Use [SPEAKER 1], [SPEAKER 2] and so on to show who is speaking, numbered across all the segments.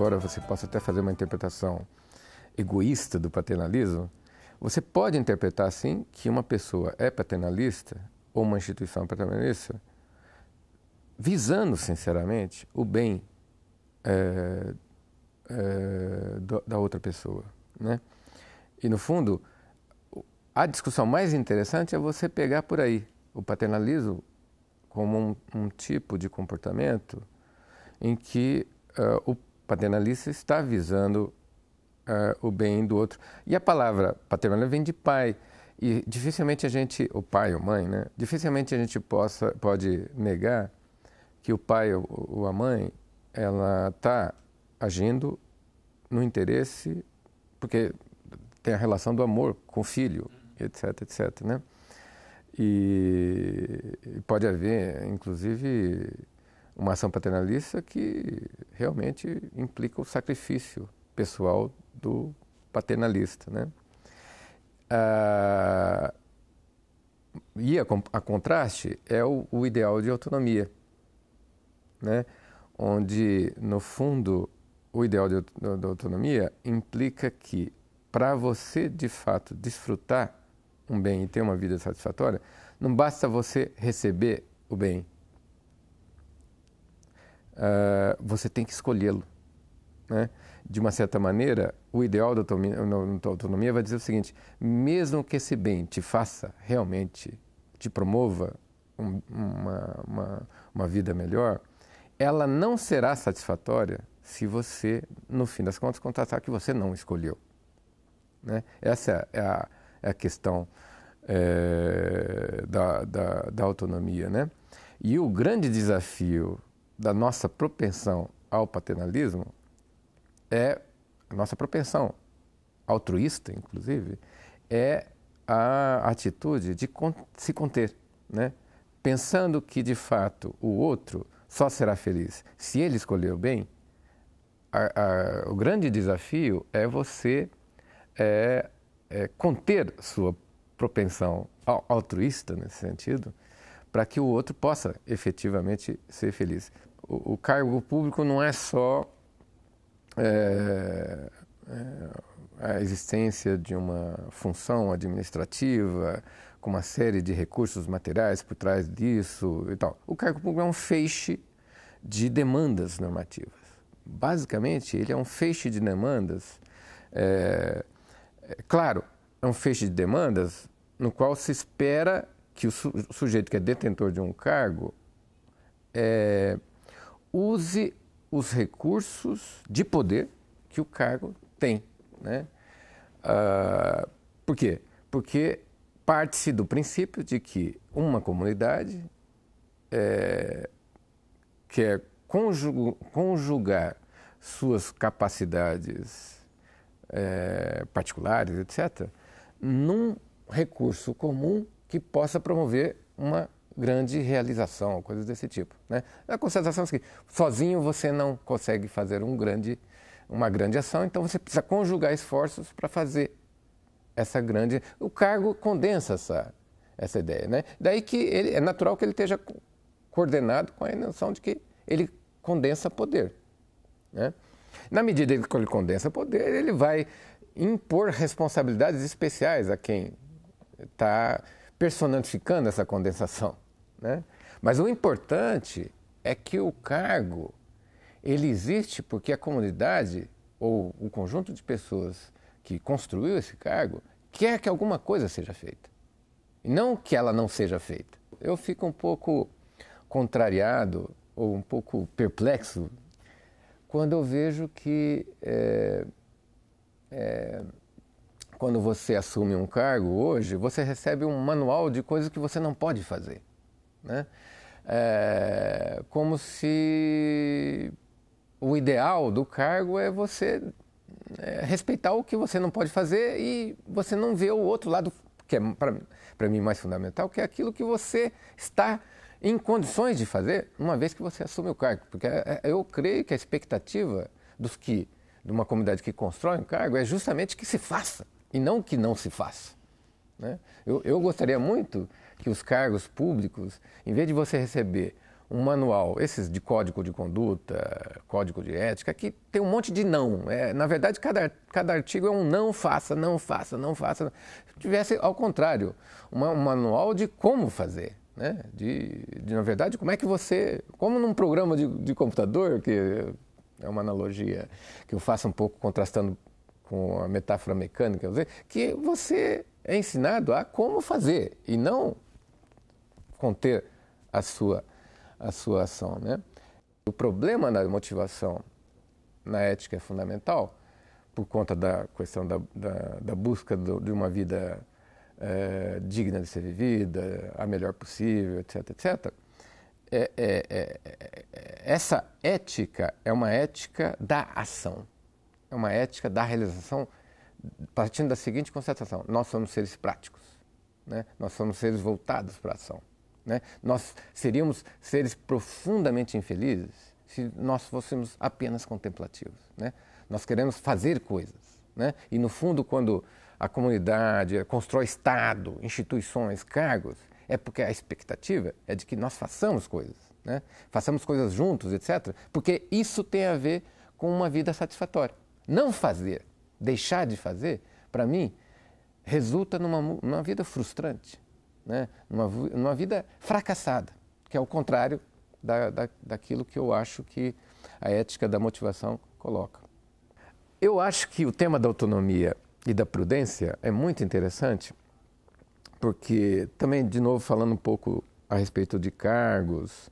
[SPEAKER 1] embora você possa até fazer uma interpretação egoísta do paternalismo, você pode interpretar assim que uma pessoa é paternalista ou uma instituição paternalista visando sinceramente o bem é, é, da outra pessoa, né? E no fundo, a discussão mais interessante é você pegar por aí o paternalismo como um, um tipo de comportamento em que uh, o paternalista está visando uh, o bem do outro. E a palavra paternalista vem de pai. E dificilmente a gente, o pai ou mãe, né? Dificilmente a gente possa, pode negar que o pai ou, ou a mãe, ela está agindo no interesse, porque tem a relação do amor com o filho, etc, etc, né? E pode haver, inclusive, uma ação paternalista que realmente implica o sacrifício pessoal do paternalista, né? Ah, e a, a, contraste é o, o, ideal de autonomia, né? onde, no fundo, o ideal de, de, de autonomia implica que, para você de fato desfrutar um bem e ter uma vida satisfatória, não basta você receber o bem, uh, você tem que escolhê-lo. Né? De uma certa maneira, o ideal da autonomia vai dizer o seguinte: mesmo que esse bem te faça realmente, te promova um, uma, uma, uma vida melhor, ela não será satisfatória se você, no fim das contas, constatar que você não escolheu. Né? Essa é a, é a questão é, da, da, da, autonomia. Né? E o grande desafio da nossa propensão ao paternalismo é a nossa propensão altruísta, inclusive, é a atitude de se conter, né? pensando que de fato o outro só será feliz se ele escolheu bem. A, a, o grande desafio é você é, é, conter sua propensão altruísta nesse sentido, para que o outro possa efetivamente ser feliz o, o cargo público não é só é, é, a existência de uma função administrativa com uma série de recursos materiais por trás disso e tal. O cargo público é um feixe de demandas normativas. Basicamente, ele é um feixe de demandas. É, é claro, é um feixe de demandas no qual se espera que o, su o sujeito que é detentor de um cargo é, use os recursos de poder que o cargo tem. Né? Uh, por quê? Porque parte-se do princípio de que uma comunidade é, quer conjugar suas capacidades é, particulares, etc., num recurso comum que possa promover uma grande realização, coisas desse tipo. Né? A concentração é que sozinho você não consegue fazer um grande, uma grande ação, então você precisa conjugar esforços para fazer essa grande. O cargo condensa essa, essa ideia. Né? Daí que ele, é natural que ele esteja coordenado com a noção de que ele condensa poder. Né? Na medida que ele condensa poder, ele vai impor responsabilidades especiais a quem está personificando essa condensação. Né? Mas o importante é que o cargo ele existe porque a comunidade ou o conjunto de pessoas que construiu esse cargo quer que alguma coisa seja feita, e não que ela não seja feita. Eu fico um pouco contrariado ou um pouco perplexo quando eu vejo que é, é, quando você assume um cargo hoje, você recebe um manual de coisas que você não pode fazer. Né? É, como se o ideal do cargo é você é, respeitar o que você não pode fazer e você não vê o outro lado, que é para mim mais fundamental, que é aquilo que você está em condições de fazer uma vez que você assume o cargo. Porque é, é, eu creio que a expectativa dos que, de uma comunidade que constrói um cargo, é justamente que se faça e não que não se faça. Né? Eu, eu gostaria muito que os cargos públicos, em vez de você receber um manual, esses de código de conduta, código de ética, que tem um monte de não. É, na verdade, cada, cada artigo é um não faça, não faça, não faça. tivesse, ao contrário, uma, um manual de como fazer. Né? De, de, na verdade, como é que você. Como num programa de, de computador, que é uma analogia que eu faço um pouco contrastando com a metáfora mecânica, que você é ensinado a como fazer e não conter a sua, a sua ação. Né? O problema da motivação na ética é fundamental por conta da questão da, da, da busca do, de uma vida é, digna de ser vivida, a melhor possível, etc, etc. É é, é, é, essa ética é uma ética da ação é uma ética da realização partindo da seguinte constatação: nós somos seres práticos, né? nós somos seres voltados para a ação. Né? Nós seríamos seres profundamente infelizes se nós fôssemos apenas contemplativos. Né? Nós queremos fazer coisas. Né? E, no fundo, quando a comunidade constrói Estado, instituições, cargos, é porque a expectativa é de que nós façamos coisas, né? façamos coisas juntos, etc. Porque isso tem a ver com uma vida satisfatória. Não fazer, deixar de fazer, para mim, resulta numa, numa vida frustrante, né? numa, numa vida fracassada, que é o contrário da, da, daquilo que eu acho que a ética da motivação coloca. Eu acho que o tema da autonomia e da prudência é muito interessante, porque também, de novo, falando um pouco a respeito de cargos,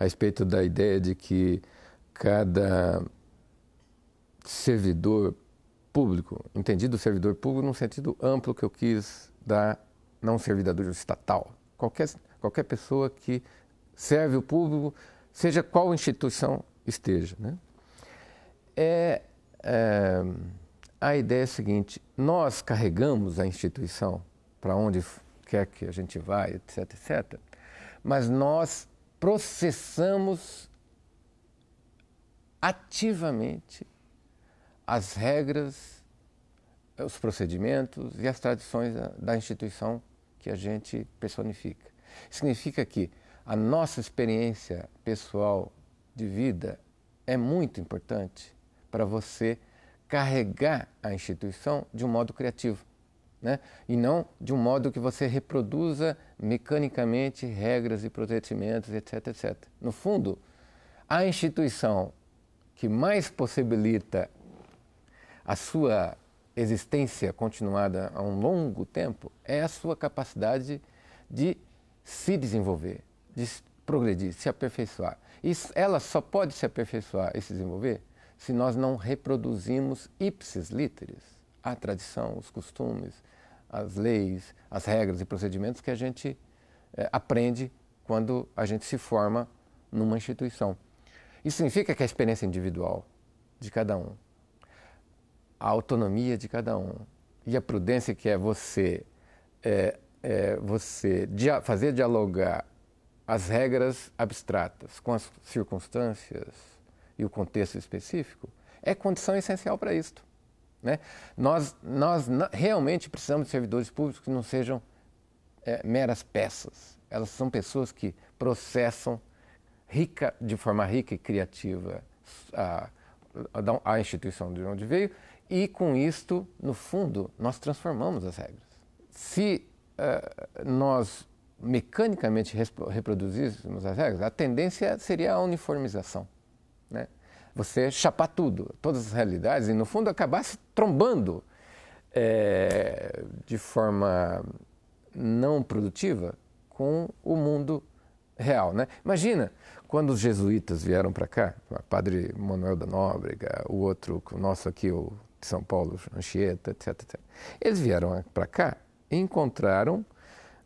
[SPEAKER 1] a respeito da ideia de que cada servidor público, entendido servidor público no sentido amplo que eu quis dar, não servidor estatal, qualquer, qualquer pessoa que serve o público, seja qual instituição esteja. Né? É, é, a ideia é a seguinte: nós carregamos a instituição para onde quer que a gente vá, etc, etc, mas nós processamos ativamente as regras, os procedimentos e as tradições da, instituição que a gente personifica. Significa que a nossa experiência pessoal de vida é muito importante para você carregar a instituição de um modo criativo. Né? e não de um modo que você reproduza mecanicamente regras e procedimentos, etc, etc. No fundo, a instituição que mais possibilita a sua existência continuada a um longo tempo é a sua capacidade de se desenvolver, de progredir, se aperfeiçoar. E ela só pode se aperfeiçoar e se desenvolver se nós não reproduzimos ipsis literis a tradição, os costumes, as leis, as regras e procedimentos que a gente eh, aprende quando a gente se forma numa instituição. Isso significa que a experiência individual de cada um a autonomia de cada um e a prudência que é você é, é você dia, fazer dialogar as regras abstratas com as circunstâncias e o contexto específico é condição essencial para isto. Né? Nós, nós realmente precisamos de servidores públicos que não sejam é, meras peças. Elas são pessoas que processam rica, de forma rica e criativa a, a instituição de onde veio e com isto, no fundo, nós transformamos as regras. Se uh, nós mecanicamente reproduzíssemos as regras, a tendência seria a uniformização. Né? Você chapar tudo, todas as realidades, e no fundo acabasse trombando é, de forma não produtiva com o mundo real. Né? Imagina quando os jesuítas vieram para cá, o padre Manuel da Nóbrega, o outro, o nosso aqui, o de São Paulo, Anchieta, etc, etc. Eles vieram para cá e encontraram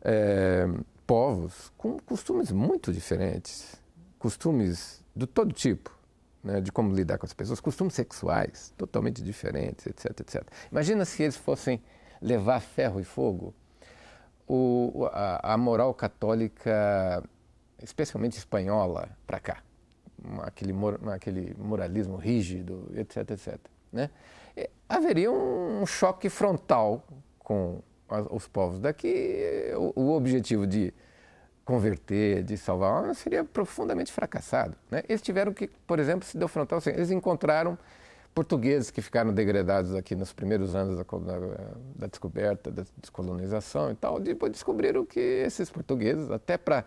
[SPEAKER 1] é, povos com costumes muito diferentes, costumes de todo tipo, né, de como lidar com as pessoas, costumes sexuais totalmente diferentes, etc, etc. Imagina se eles fossem levar ferro e fogo. O, a, a moral católica, especialmente espanhola, para cá aquele, aquele moralismo rígido, etc, etc. Né? haveria um choque frontal com os povos daqui. O, objetivo de converter, de salvar, seria profundamente fracassado. Né? Eles tiveram que, por exemplo, se defrontar, assim, eles encontraram portugueses que ficaram degradados aqui nos primeiros anos da, da, da descoberta, da descolonização e tal, depois descobriram que esses portugueses, até para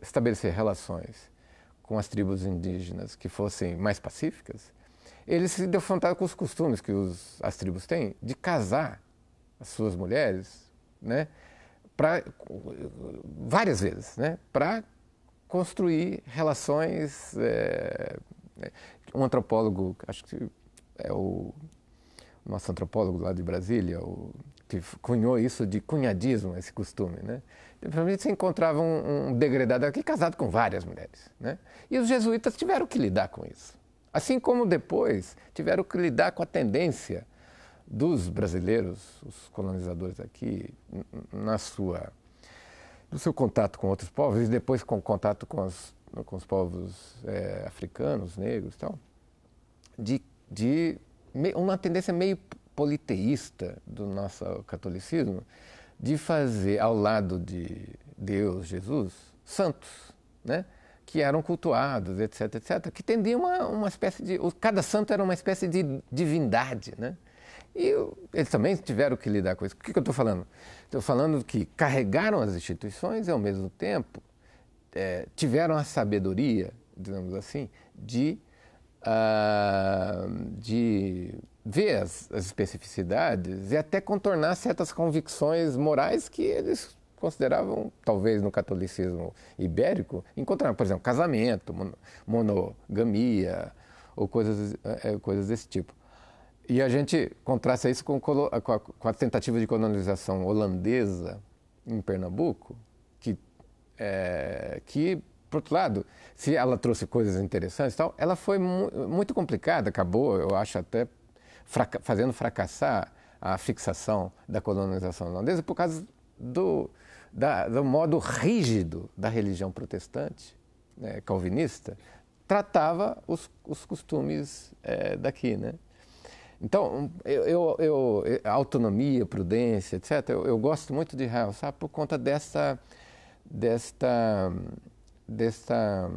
[SPEAKER 1] estabelecer relações com as tribos indígenas que fossem mais pacíficas, eles se defrontaram com os costumes que os, as tribos têm de casar as suas mulheres, né, várias vezes, né, para construir relações. É, um antropólogo, acho que é o nosso antropólogo lá de Brasília, o, que cunhou isso de cunhadismo, esse costume, né? Provavelmente se encontrava um, um degradado aqui casado com várias mulheres, né? E os jesuítas tiveram que lidar com isso, Assim como depois tiveram que lidar com a tendência dos brasileiros, os colonizadores aqui, na sua, no seu contato com outros povos e depois com o contato com, as, com os povos é, africanos, negros e tal, de, de uma tendência meio politeísta do nosso catolicismo de fazer ao lado de Deus, Jesus, santos, né? que eram cultuados, etc, etc, que tendiam a uma espécie de... Cada santo era uma espécie de divindade, né? E eles também tiveram que lidar com isso. O que, que eu estou falando? Estou falando que carregaram as instituições e, ao mesmo tempo, é, tiveram a sabedoria, digamos assim, de, uh, de ver as, as, especificidades e até contornar certas convicções morais que eles consideravam, talvez no catolicismo ibérico, encontrar, por exemplo, casamento, monogamia ou coisas, eh, eh, coisas desse tipo. E a gente contrasta isso com, a, com a tentativa de colonização holandesa em Pernambuco, que, é, que, por outro lado, se ela trouxe coisas interessantes tal, ela foi mu muito complicada, acabou, eu acho, até fraca fazendo fracassar a fixação da colonização holandesa por causa do, da, do modo rígido da religião protestante, né, calvinista, tratava os, os costumes é, daqui, né? Então, eu, eu, eu, autonomia, prudência, etc., eu, eu, gosto muito de sabe por conta dessa, desta, desta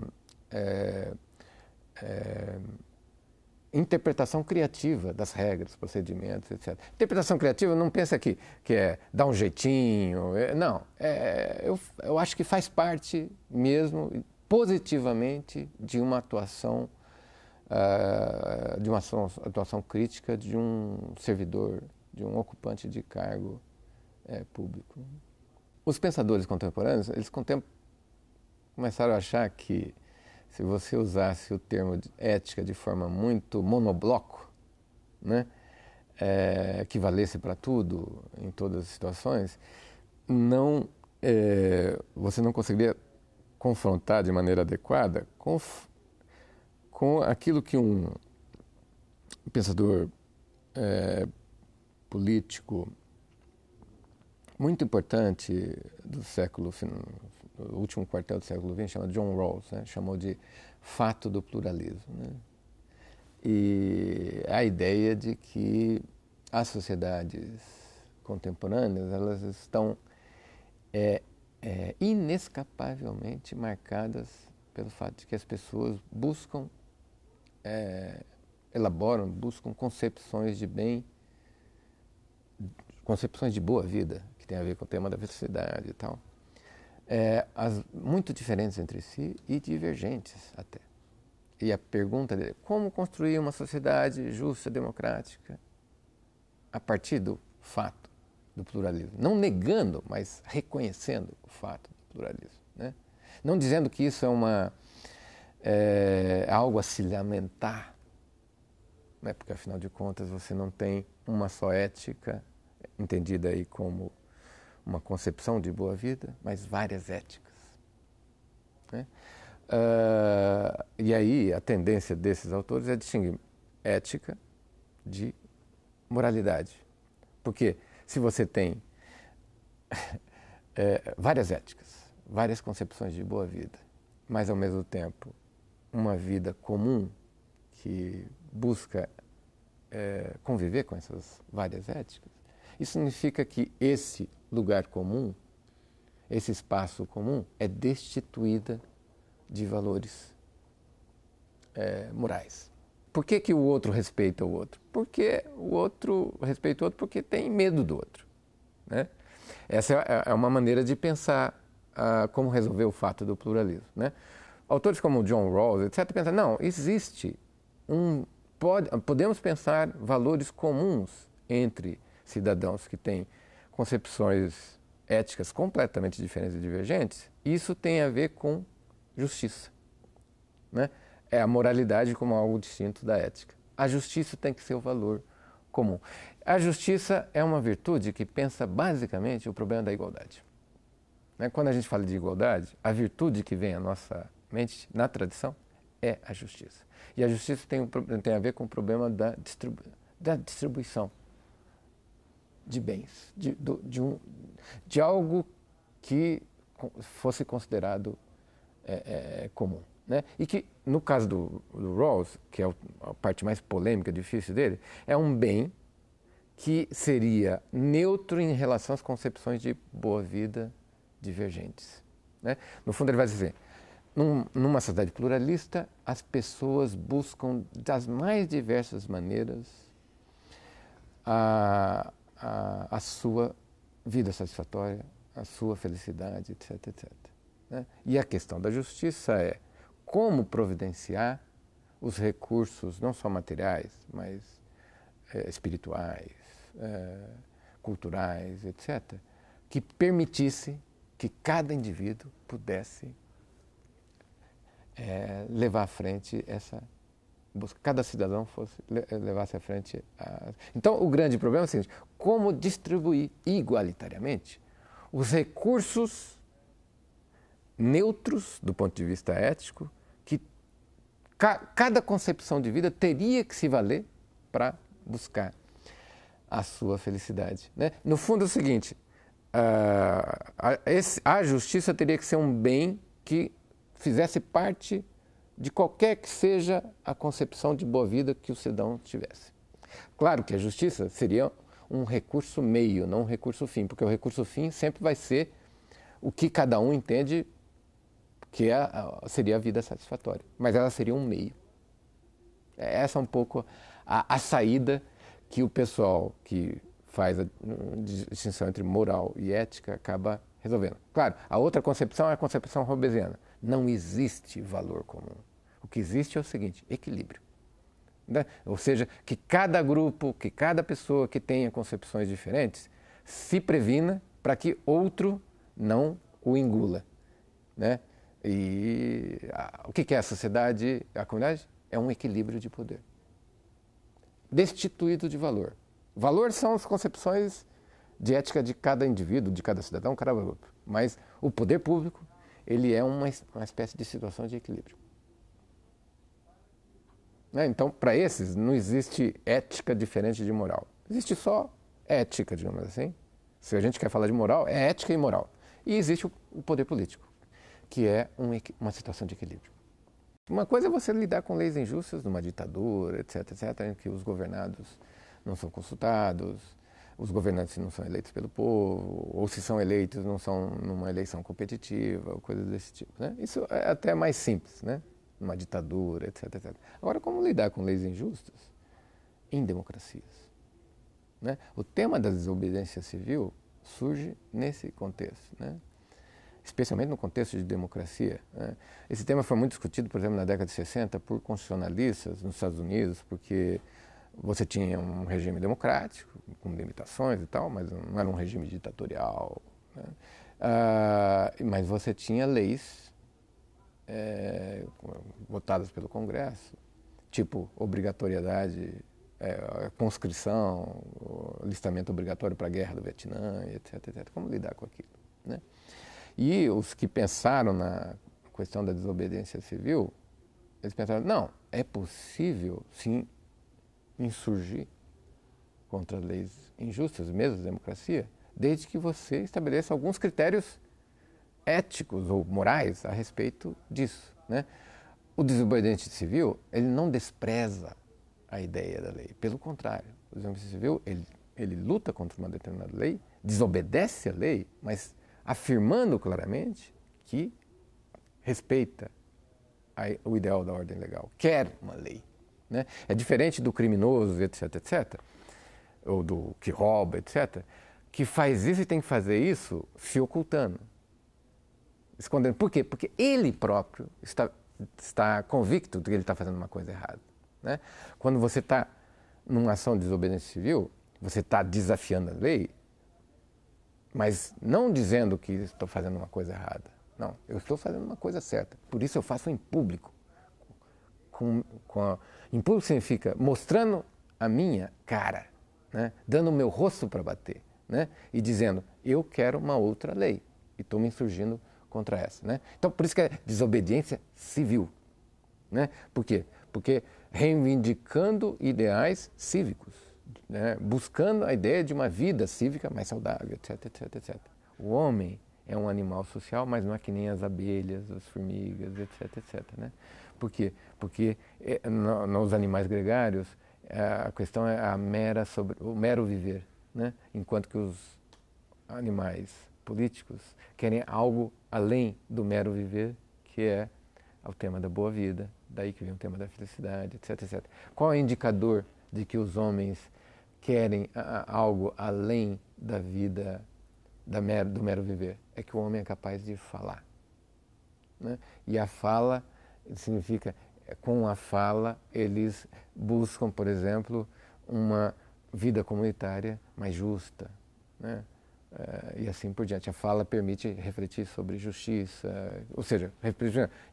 [SPEAKER 1] é, é, interpretação criativa das regras, procedimentos, etc. Interpretação criativa não pensa que, que é dar um jeitinho, é, não. É, eu, eu acho que faz parte mesmo, positivamente, de uma atuação, uh, de uma atuação crítica de um servidor, de um ocupante de cargo é, público. Os pensadores contemporâneos, eles começaram a achar que se você usasse o termo de ética de forma muito monobloco, né, é, que valesse para tudo, em todas as situações, não, é, você não conseguiria confrontar de maneira adequada com, com aquilo que um pensador é, político muito importante do século o último quartel do século XX, chama John Rawls, né? chamou de fato do pluralismo. Né? E é a ideia de que as sociedades contemporâneas elas estão é, é, inescapavelmente marcadas pelo fato de que as pessoas buscam, é, elaboram, buscam concepções de bem, concepções de boa vida, que tem a ver com o tema da felicidade e tal é, as, muito diferentes entre si e divergentes até. E a pergunta dele, como construir uma sociedade justa, democrática, a partir do fato do pluralismo? Não negando, mas reconhecendo o fato do pluralismo. Né? Não dizendo que isso é uma é, algo a se lamentar, né? porque afinal de contas você não tem uma só ética entendida aí como uma concepção de boa vida, mas várias éticas. Né? Uh, e aí a tendência desses autores é distinguir ética de moralidade. Porque se você tem é, várias éticas, várias concepções de boa vida, mas ao mesmo tempo uma vida comum que busca é, conviver com essas várias éticas, isso significa que esse lugar comum, esse espaço comum, é destituída de valores é, morais. Por que, que o outro respeita o outro? Porque o outro respeita o outro porque tem medo do outro. Né? Essa é, é uma maneira de pensar ah, como resolver o fato do pluralismo. Né? Autores como John Rawls, etc., pensam, não, existe um. Pode, podemos pensar valores comuns entre cidadãos que têm concepções éticas completamente diferentes e divergentes, isso tem a ver com justiça. Né? É a moralidade como algo distinto da ética. A justiça tem que ser o valor comum. A justiça é uma virtude que pensa basicamente o problema da igualdade. Né? Quando a gente fala de igualdade, a virtude que vem à nossa mente, na tradição, é a justiça. E a justiça tem, tem a ver com o problema da, distribu da distribuição de bens, de, do, de, um, de algo que fosse considerado é, é, comum. Né? E que, no caso do, do Rawls, que é a parte mais polêmica, difícil dele, é um bem que seria neutro em relação às concepções de boa vida divergentes. Né? No fundo, ele vai dizer: numa sociedade pluralista, as pessoas buscam das mais diversas maneiras a, a, a sua vida satisfatória, a sua felicidade, etc, etc. Né? E a questão da justiça é como providenciar os recursos, não só materiais, mas é, espirituais, é, culturais, etc., que permitisse que cada indivíduo pudesse é, levar à frente essa cada cidadão fosse eh, levasse à frente. A... Então, o grande problema é o seguinte: como distribuir igualitariamente os recursos neutros do ponto de vista ético que ca cada concepção de vida teria que se valer para buscar a sua felicidade. Né? No fundo, é o seguinte: ah, a, a justiça teria que ser um bem que fizesse parte de qualquer que seja a concepção de boa vida que o cidadão tivesse. Claro que a justiça seria um recurso meio, não um recurso fim, porque o recurso fim sempre vai ser o que cada um entende que é, seria a vida satisfatória, mas ela seria um meio. Essa é um pouco a, a saída que o pessoal que faz a distinção entre moral e ética acaba resolvendo. Claro, a outra concepção é a concepção robesiana. Não existe valor comum. O que existe é o seguinte: equilíbrio. Né? Ou seja, que cada grupo, que cada pessoa que tenha concepções diferentes se previna para que outro não o engula. Né? E a, o que é a sociedade, a comunidade? É um equilíbrio de poder destituído de valor. Valor são as concepções de ética de cada indivíduo, de cada cidadão, cada grupo. Mas o poder público, ele é uma, uma espécie de situação de equilíbrio. Né? Então, para esses, não existe ética diferente de moral. Existe só ética, digamos assim. Se a gente quer falar de moral, é ética e moral. E existe o poder político, que é um, uma situação de equilíbrio. Uma coisa é você lidar com leis injustas numa ditadura, etc., etc., em que os governados não são consultados, os governantes não são eleitos pelo povo, ou se são eleitos, não são numa eleição competitiva, ou coisas desse tipo. Né? Isso é até mais simples, né? uma ditadura, etc, etc. Agora, como lidar com leis injustas em democracias? Né? O tema da desobediência civil surge nesse contexto, né? especialmente no contexto de democracia. Né? Esse tema foi muito discutido, por exemplo, na década de 60 por constitucionalistas nos Estados Unidos, porque você tinha um regime democrático, com limitações e tal, mas não era um regime ditatorial. Né? Ah, mas você tinha leis é, votadas pelo Congresso, tipo obrigatoriedade, é, conscrição, listamento obrigatório para a guerra do Vietnã, etc, etc. Como lidar com aquilo? Né? E os que pensaram na questão da desobediência civil, eles pensaram, não, é possível sim insurgir contra as leis injustas, mesmo a democracia, desde que você estabeleça alguns critérios éticos ou morais a respeito disso. Né? O desobediente civil, ele não despreza a ideia da lei, pelo contrário. O desobediente civil, ele, ele luta contra uma determinada lei, desobedece a lei, mas afirmando claramente que respeita a, o ideal da ordem legal, quer uma lei. Né? É diferente do criminoso, etc, etc, ou do que rouba, etc, que faz isso e tem que fazer isso se ocultando escondendo. Por quê? Porque ele próprio está, está convicto de que ele está fazendo uma coisa errada. Né? Quando você está numa ação de desobediência civil, você está desafiando a lei, mas não dizendo que estou fazendo uma coisa errada. Não, eu estou fazendo uma coisa certa. Por isso eu faço em público. Com, com a, em público significa mostrando a minha cara, né? dando o meu rosto para bater né? e dizendo: eu quero uma outra lei e estou me insurgindo contra essa. Né? Então, por isso que é desobediência civil. Né? Por quê? Porque reivindicando ideais cívicos, né? buscando a ideia de uma vida cívica mais saudável, etc, etc, etc. O homem é um animal social, mas não é que nem as abelhas, as formigas, etc, etc. Né? Por quê? Porque é, eh, no, nos animais gregários eh, a questão é a mera sobre, o mero viver, né? enquanto que os animais políticos querem algo além do mero viver, que é o tema da boa vida, daí que vem o tema da felicidade, etc, etc. Qual é o indicador de que os homens querem ah, ah, algo além da vida da mero, do mero viver? É que o homem é capaz de falar. Né? E a fala significa, é, com a fala, eles buscam, por exemplo, uma vida comunitária mais justa. Né? Uh, e assim por diante. A fala permite refletir sobre justiça, ou seja,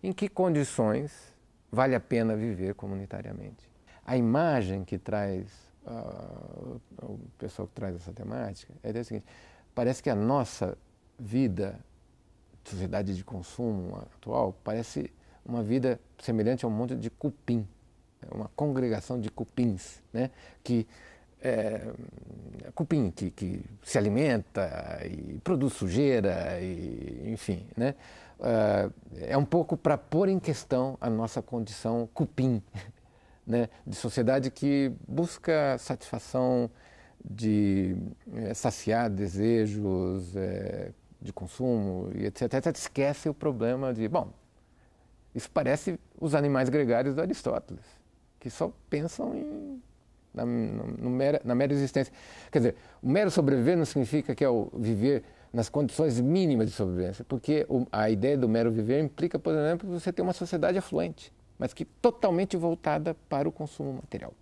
[SPEAKER 1] em que condições vale a pena viver comunitariamente. A imagem que traz uh, o pessoal que traz essa temática é a seguinte: parece que a nossa vida, sociedade de consumo atual, parece uma vida semelhante a um monte de cupim, né, uma congregação de cupins, né? que é, cupim que, que, se alimenta e produz sujeira, e, enfim, né? é, é um pouco para pôr em questão a nossa condição cupim, né? de sociedade que busca satisfação de é, saciar desejos é, de consumo e etc, etc, esquece o problema de, bom, isso parece os animais gregários do Aristóteles, que só pensam em na, mera, na mera existência. Quer dizer, o mero sobreviver não significa que é o viver nas condições mínimas de sobrevivência, porque a ideia do mero viver implica, por exemplo, você ter uma sociedade afluente, mas que totalmente voltada para o consumo material.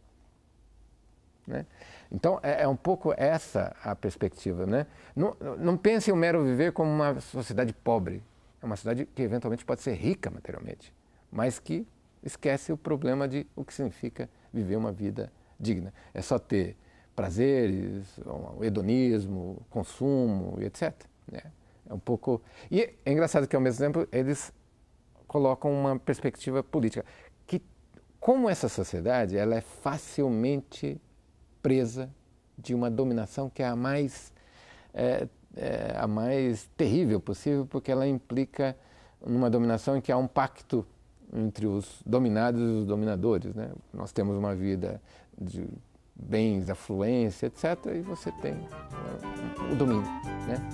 [SPEAKER 1] Né? Então, é, é, um pouco essa a perspectiva. Né? Não, não pense o mero viver como uma sociedade pobre. É uma sociedade que, eventualmente, pode ser rica materialmente, mas que esquece o problema de o que significa viver uma vida digna. É só ter prazeres, hedonismo, consumo, etc. Né? É um pouco. E é engraçado que, ao mesmo tempo, eles colocam uma perspectiva política. Que, como essa sociedade, ela é facilmente presa de uma dominação que é a mais, é, é a mais terrível possível, porque ela implica numa dominação em que há um pacto entre os dominados e os dominadores. Né? Nós temos uma vida de bens, afluência, etc. E você tem né, o domínio. Né?